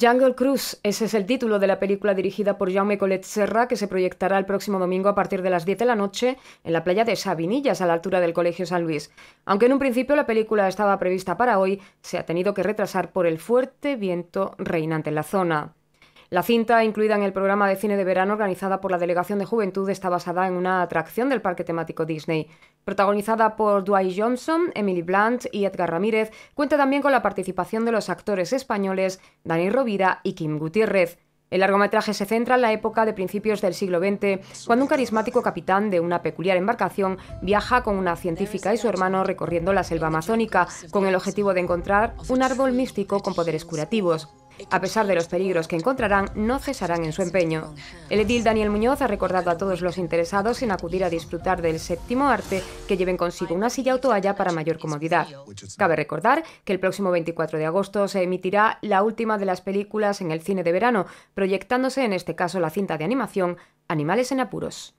Jungle Cruise, ese es el título de la película dirigida por Jaume Collet Serra, que se proyectará el próximo domingo a partir de las 10 de la noche en la playa de Sabinillas, a la altura del Colegio San Luis. Aunque en un principio la película estaba prevista para hoy, se ha tenido que retrasar por el fuerte viento reinante en la zona. La cinta, incluida en el programa de cine de verano organizada por la Delegación de Juventud, está basada en una atracción del parque temático Disney. Protagonizada por Dwight Johnson, Emily Blunt y Edgar Ramírez, cuenta también con la participación de los actores españoles Dani Rovira y Kim Gutiérrez. El largometraje se centra en la época de principios del siglo XX, cuando un carismático capitán de una peculiar embarcación viaja con una científica y su hermano recorriendo la selva amazónica, con el objetivo de encontrar un árbol místico con poderes curativos. A pesar de los peligros que encontrarán, no cesarán en su empeño. El edil Daniel Muñoz ha recordado a todos los interesados en acudir a disfrutar del séptimo arte que lleven consigo una silla o toalla para mayor comodidad. Cabe recordar que el próximo 24 de agosto se emitirá la última de las películas en el cine de verano, proyectándose en este caso la cinta de animación Animales en apuros.